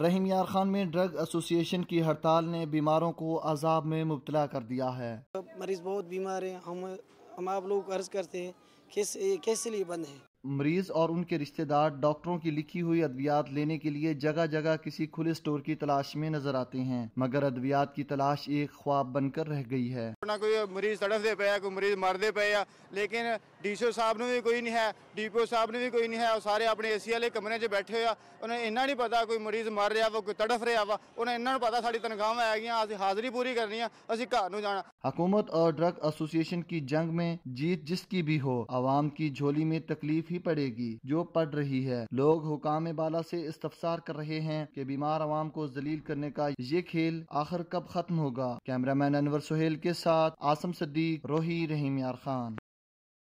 रहीम यार खान में drug association की हड़ताल ने बीमारों को अजाब में मुबतला कर दिया है मरीज बहुत बीमार है हम हम आप लोग अर्ज करते हैं कैसे कैसे लिए बंद है मरीज और उनके रिश्तेदार डॉक्टरों की लिखी हुई अद्वियात लेने के लिए जगह जगह किसी खुले स्टोर की तलाश में नजर आते हैं मगर अद्वियात की तलाश एक ख्वाब बनकर रह गई है अपना कोई मरीज दे पे है कोई मरीज मर दे पे है लेकिन डीसीओ साहब न भी कोई नहीं है डी पी ओ साहब ने भी कोई नहीं है और सारे अपने ए सी वाले कमरे से बैठे हुए उन्हें इन्ना नहीं पता कोई मरीज मर रहा वो कोई तड़फ रहा वा उन्हें इन्ना नहीं पता साड़ी तनखाह है अस हाजिरी पूरी करनी है असं घर जाना हुकूमत और ड्रग एसोसिएशन की जंग में जीत जिसकी भी हो आवाम की झोली में तकलीफ ही पड़ेगी जो पड़ रही है लोग हुकाम बाला से इस्तफसार कर रहे हैं कि बीमार आवाम को जलील करने का ये खेल आखिर कब खत्म होगा कैमरामैन अनवर सुहेल के साथ آسم صدیق روحی رحیم یار خان